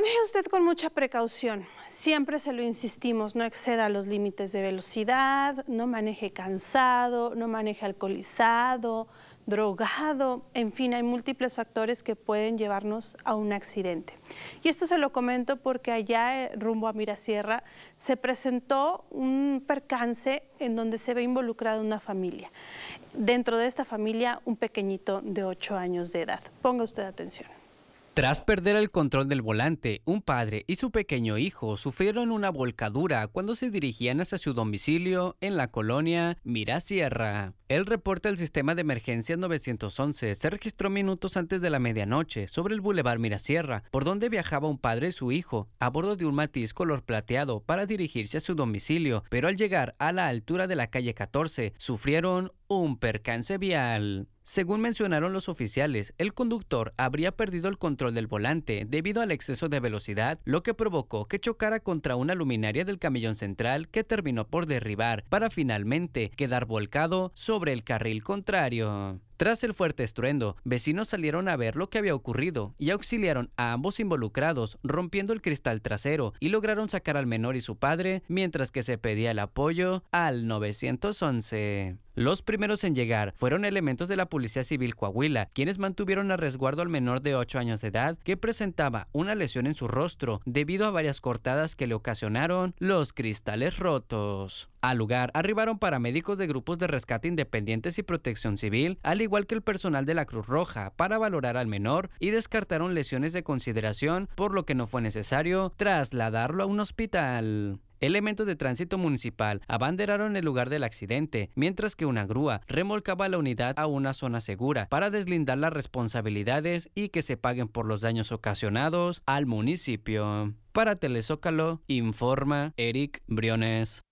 Maneje usted con mucha precaución. Siempre se lo insistimos, no exceda los límites de velocidad, no maneje cansado, no maneje alcoholizado, drogado, en fin, hay múltiples factores que pueden llevarnos a un accidente. Y esto se lo comento porque allá eh, rumbo a Mirasierra se presentó un percance en donde se ve involucrada una familia. Dentro de esta familia, un pequeñito de 8 años de edad. Ponga usted atención. Tras perder el control del volante, un padre y su pequeño hijo sufrieron una volcadura cuando se dirigían hacia su domicilio en la colonia Mirasierra. El reporte del sistema de emergencia 911 se registró minutos antes de la medianoche sobre el bulevar Mirasierra, por donde viajaba un padre y su hijo a bordo de un matiz color plateado para dirigirse a su domicilio, pero al llegar a la altura de la calle 14 sufrieron un percance vial. Según mencionaron los oficiales, el conductor habría perdido el control del volante debido al exceso de velocidad, lo que provocó que chocara contra una luminaria del camellón central que terminó por derribar para finalmente quedar volcado sobre el carril contrario. Tras el fuerte estruendo, vecinos salieron a ver lo que había ocurrido y auxiliaron a ambos involucrados rompiendo el cristal trasero y lograron sacar al menor y su padre mientras que se pedía el apoyo al 911. Los primeros en llegar fueron elementos de la Policía Civil Coahuila, quienes mantuvieron a resguardo al menor de 8 años de edad que presentaba una lesión en su rostro debido a varias cortadas que le ocasionaron los cristales rotos. Al lugar arribaron paramédicos de grupos de rescate independientes y protección civil, al igual que el personal de la Cruz Roja, para valorar al menor y descartaron lesiones de consideración, por lo que no fue necesario trasladarlo a un hospital. Elementos de tránsito municipal abanderaron el lugar del accidente, mientras que una grúa remolcaba la unidad a una zona segura para deslindar las responsabilidades y que se paguen por los daños ocasionados al municipio. Para Telezócalo, informa Eric Briones.